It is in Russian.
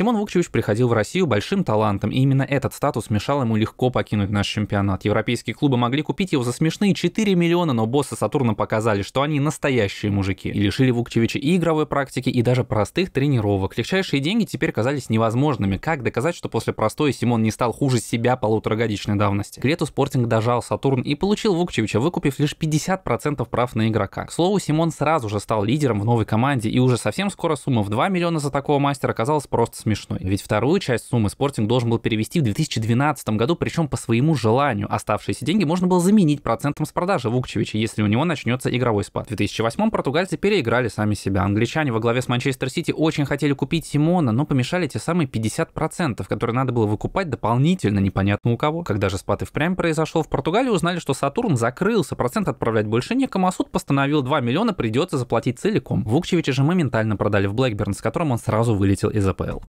Тимон Вукчевич приходил в Россию большим талантом, и именно этот статус мешал ему легко покинуть наш чемпионат. Европейские клубы могли купить его за смешные 4 миллиона, но боссы Сатурна показали, что они настоящие мужики. И лишили Вукчевича и игровой практики, и даже простых тренировок. Легчайшие деньги теперь казались невозможными. Как доказать, что после простой Симон не стал хуже себя полуторагодичной давности? К лету Спортинг дожал Сатурн и получил Вукчевича, выкупив лишь 50% прав на игрока. К слову, Симон сразу же стал лидером в новой команде, и уже совсем скоро сумма в 2 миллиона за такого мастера оказалась просто смешной смешной. Ведь вторую часть суммы Спортинг должен был перевести в 2012 году, причем по своему желанию. Оставшиеся деньги можно было заменить процентом с продажи Вукчевича, если у него начнется игровой спад. В 2008 португальцы переиграли сами себя. Англичане во главе с Манчестер Сити очень хотели купить Симона, но помешали те самые 50%, которые надо было выкупать дополнительно, непонятно у кого. Когда же спад и впрямь произошел в Португалии, узнали, что Сатурн закрылся, процент отправлять больше некому, а суд постановил 2 миллиона придется заплатить целиком. Вукчевича же моментально продали в Блэкберн, с которым он сразу вылетел из АПЛ.